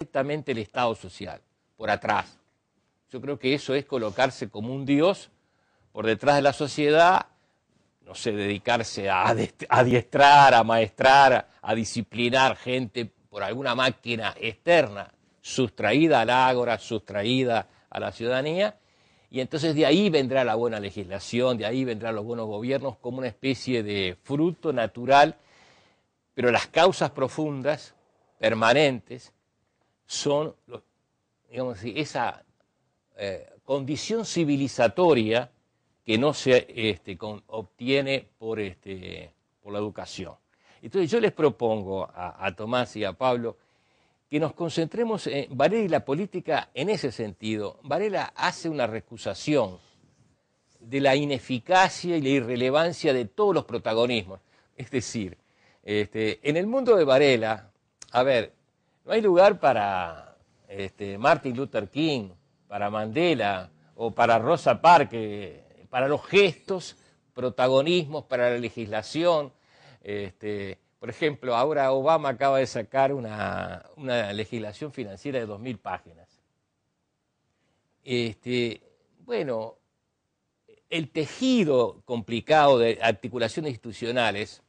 directamente el Estado social, por atrás. Yo creo que eso es colocarse como un Dios por detrás de la sociedad, no sé, dedicarse a adiestrar, a maestrar, a disciplinar gente por alguna máquina externa, sustraída al ágora, sustraída a la ciudadanía, y entonces de ahí vendrá la buena legislación, de ahí vendrán los buenos gobiernos como una especie de fruto natural, pero las causas profundas, permanentes, son, digamos esa eh, condición civilizatoria que no se este, obtiene este, por, la educación. Entonces yo les propongo a, Tomás y a Pablo que nos concentremos en Varela y la política en ese sentido. Varela hace una recusación de la ineficacia y la irrelevancia de todos los protagonismos. Es decir, este, en el mundo de Varela, a ver, no hay lugar para este, Martin Luther King, para Mandela o para Rosa Parks, eh, para los gestos, protagonismos, para la legislación. Este, por ejemplo, ahora Obama acaba de sacar una, legislación financiera de 2.000 páginas. Este, bueno, el tejido complicado de articulaciones institucionales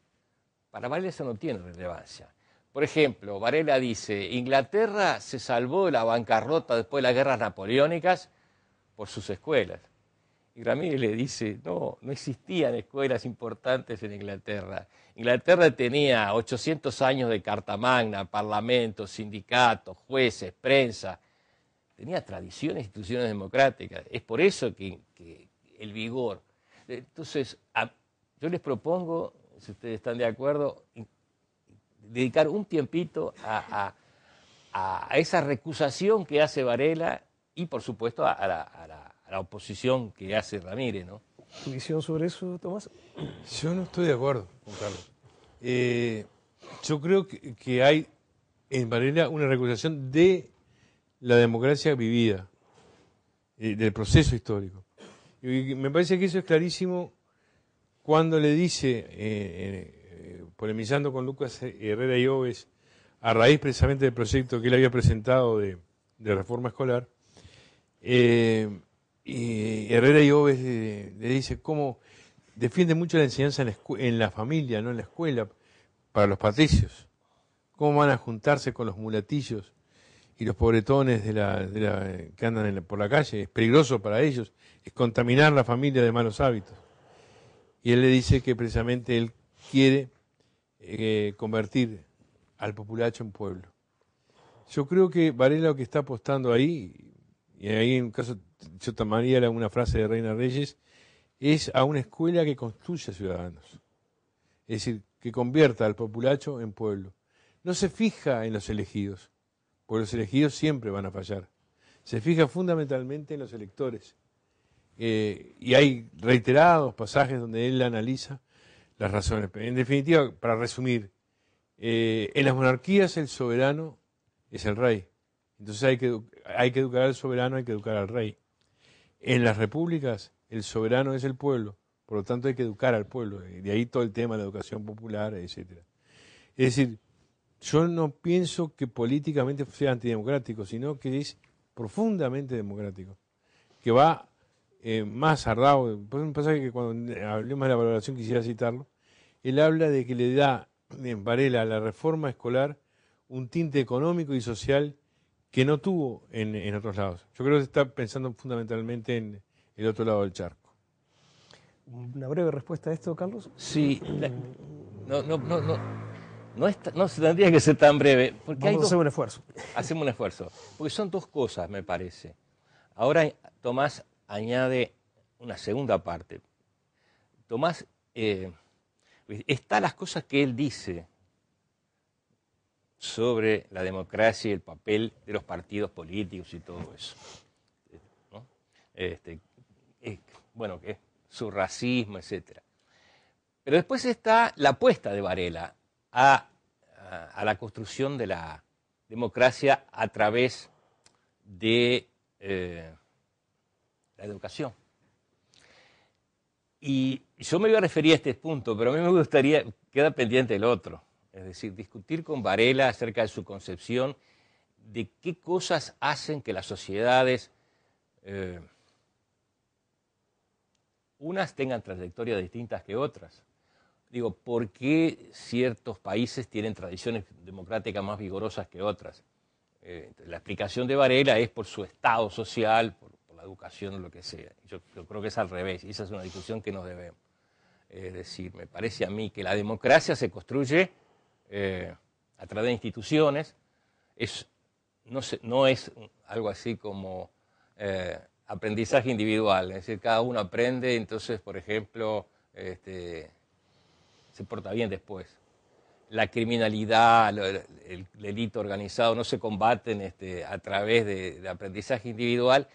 para Valle eso no tiene relevancia. Por ejemplo, Varela dice, Inglaterra se salvó de la bancarrota después de las guerras napoleónicas por sus escuelas. Y Ramírez le dice, no, no existían escuelas importantes en Inglaterra. Inglaterra tenía 800 años de carta magna, parlamento, sindicatos, jueces, prensa. Tenía tradiciones, instituciones democráticas. Es por eso que, el vigor. Entonces, yo les propongo, si ustedes están de acuerdo, dedicar un tiempito a, esa recusación que hace Varela y, por supuesto, a, la, oposición que hace Ramírez, ¿no? ¿Tu visión sobre eso, Tomás? Yo no estoy de acuerdo, con Carlos. Eh, yo creo que, hay en Varela una recusación de la democracia vivida, eh, del proceso histórico. me parece que eso es clarísimo cuando le dice eh, polemizando con Lucas Herrera y Oves, a raíz precisamente del proyecto que él había presentado de, reforma escolar, eh, Herrera y Oves eh, le, dice cómo defiende mucho la enseñanza en la, familia, no en la escuela, para los patricios. Cómo van a juntarse con los mulatillos y los pobretones que andan por la calle. Es peligroso para ellos, es contaminar la familia de malos hábitos. Y él le dice que precisamente él quiere eh, convertir al populacho en pueblo. Yo creo que Varela lo que está apostando ahí, y ahí en un caso yo tomaría una frase de Reina Reyes, es a una escuela que construya ciudadanos. Es decir, que convierta al populacho en pueblo. No se fija en los elegidos, porque los elegidos siempre van a fallar. Se fija fundamentalmente en los electores. Eh, y hay reiterados pasajes donde él analiza las razones. En definitiva, para resumir, eh, en las monarquías el soberano es el rey. Entonces hay que, hay que educar al soberano, hay que educar al rey. En las repúblicas el soberano es el pueblo, por lo tanto hay que educar al pueblo. Eh, de ahí todo el tema de la educación popular, etcétera. Es decir, yo no pienso que políticamente sea antidemocrático, sino que es profundamente democrático, que va eh, más arrao, por un pasaje que cuando hablemos de la valoración quisiera citarlo, él habla de que le da en Varela a la reforma escolar un tinte económico y social que no tuvo en, otros lados. Yo creo que se está pensando fundamentalmente en el otro lado del charco. ¿Una breve respuesta a esto, Carlos? Sí. no, no, no, tendría que ser tan breve. Porque hay un esfuerzo. Hacemos un esfuerzo. Porque son dos cosas, me parece. Ahora Tomás añade una segunda parte. Tomás, eh, está las cosas que él dice sobre la democracia y el papel de los partidos políticos y todo eso. Este, eh, bueno, que su racismo, etc. Pero después está la apuesta de Varela a, la construcción de la democracia a través de eh, educación. Y yo me iba a referir a este punto, pero a mí me gustaría, queda pendiente el otro, es decir, discutir con Varela acerca de su concepción de qué cosas hacen que las sociedades, eh, unas tengan trayectorias distintas que otras. Digo, ¿por qué ciertos países tienen tradiciones democráticas más vigorosas que otras? Eh, la explicación de Varela es por su estado social, por, educación o lo que sea. Yo, creo que es al revés, y esa es una discusión que nos debemos. Es decir, me parece a mí que la democracia se construye eh, a través de instituciones, es, no, no es algo así como eh, aprendizaje individual, es decir, cada uno aprende, entonces, por ejemplo, este, se porta bien después. La criminalidad, el, delito organizado no se combaten este, a través de, de, aprendizaje individual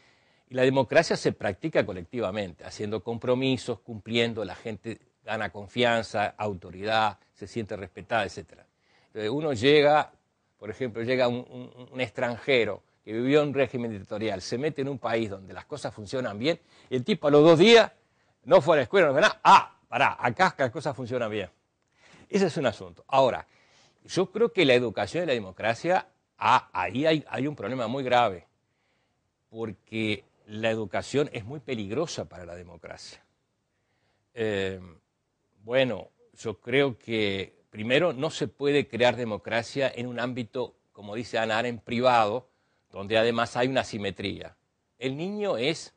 y la democracia se practica colectivamente, haciendo compromisos, cumpliendo, la gente gana confianza, autoridad, se siente respetada, etc. Entonces uno llega, por ejemplo, llega un, extranjero que vivió en un régimen dictatorial, se mete en un país donde las cosas funcionan bien, y el tipo a los dos días no fue a la escuela, no fue nada, ah, pará, acá las cosas funcionan bien. Ese es un asunto. Ahora, yo creo que la educación y la democracia, ah, ahí hay un problema muy grave, porque la educación es muy peligrosa para la democracia. Eh, bueno, yo creo que primero no se puede crear democracia en un ámbito, como dice Ana Aren, privado, donde además hay una simetría. El niño es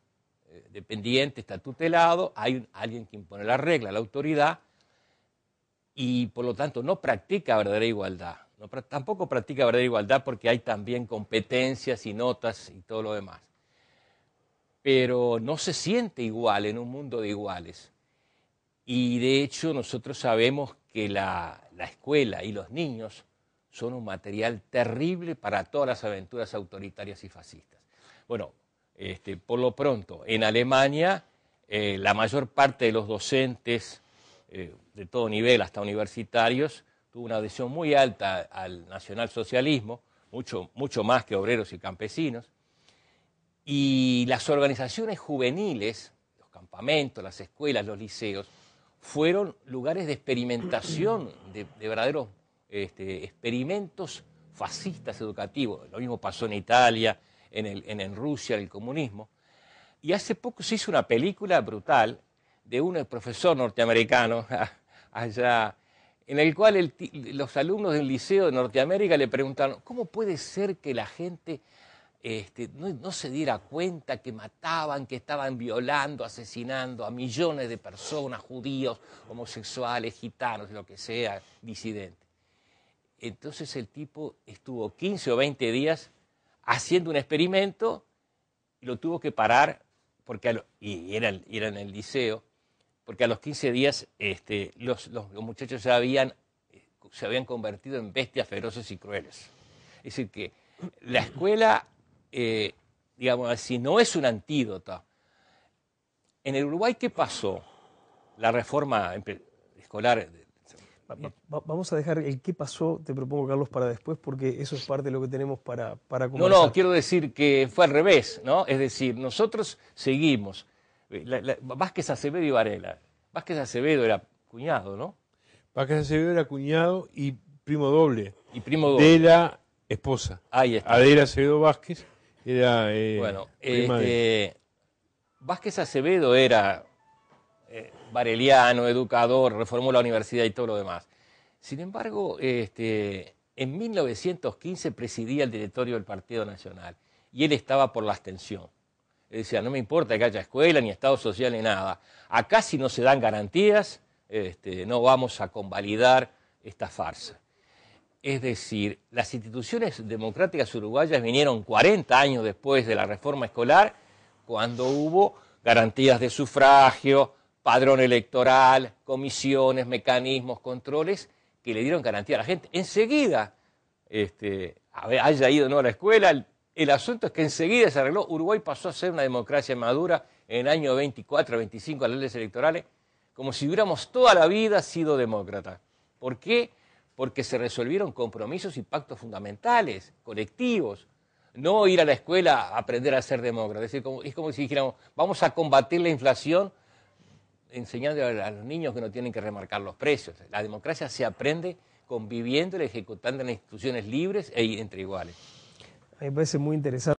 eh, dependiente, está tutelado, hay alguien que impone la regla, la autoridad, y por lo tanto no practica verdadera igualdad. No, tampoco practica verdadera igualdad porque hay también competencias y notas y todo lo demás pero no se siente igual en un mundo de iguales. Y de hecho nosotros sabemos que la, escuela y los niños son un material terrible para todas las aventuras autoritarias y fascistas. Bueno, este, por lo pronto, en Alemania eh, la mayor parte de los docentes eh, de todo nivel, hasta universitarios, tuvo una adhesión muy alta al nacionalsocialismo, mucho, mucho más que obreros y campesinos. Y las organizaciones juveniles, los campamentos, las escuelas, los liceos, fueron lugares de experimentación, de, verdaderos este, experimentos fascistas educativos. Lo mismo pasó en Italia, en, Rusia, en el comunismo. Y hace poco se hizo una película brutal de un profesor norteamericano allá, en el cual los alumnos del liceo de Norteamérica le preguntaron, ¿cómo puede ser que la gente este, no, se diera cuenta que mataban, que estaban violando, asesinando a millones de personas, judíos, homosexuales, gitanos, lo que sea, disidentes. Entonces el tipo estuvo 15 o 20 días haciendo un experimento y lo tuvo que parar, porque y era, en el liceo, porque a los 15 días este, los, muchachos habían, eh, se habían convertido en bestias feroces y crueles. Es decir, que la escuela eh, digamos así, no es una antídoto. En el Uruguay, ¿qué pasó? La reforma escolar. Eh, vamos a dejar el qué pasó, te propongo, Carlos, para después, porque eso es parte de lo que tenemos para, para No, no, quiero decir que fue al revés, ¿no? Es decir, nosotros seguimos. Eh, Vázquez Acevedo y Varela. Vázquez Acevedo era cuñado, ¿no? Vázquez Acevedo era cuñado y primo doble. Y primo doble. De la esposa. Adela Acevedo Vázquez eh, bueno, este, Vázquez Acevedo era eh, bareliano, educador, reformó la universidad y todo lo demás. Sin embargo, este, en 1915 presidía el directorio del Partido Nacional y él estaba por la abstención. Él decía, no me importa que haya escuela, ni Estado social, ni nada. Acá si no se dan garantías, este, no vamos a convalidar esta farsa. Es decir, las instituciones democráticas uruguayas vinieron 40 años después de la reforma escolar, cuando hubo garantías de sufragio, padrón electoral, comisiones, mecanismos, controles, que le dieron garantía a la gente. Enseguida, este, haya ido no a la escuela, el, asunto es que enseguida se arregló. Uruguay pasó a ser una democracia madura en el año 24, 25, a las leyes electorales, como si hubiéramos toda la vida sido demócratas. ¿Por qué? porque se resolvieron compromisos y pactos fundamentales, colectivos. No ir a la escuela a aprender a ser demócrata. Es, como, es como si dijéramos, vamos a combatir la inflación enseñando a los niños que no tienen que remarcar los precios. La democracia se aprende conviviendo y ejecutando en instituciones libres e entre iguales. me parece muy interesante.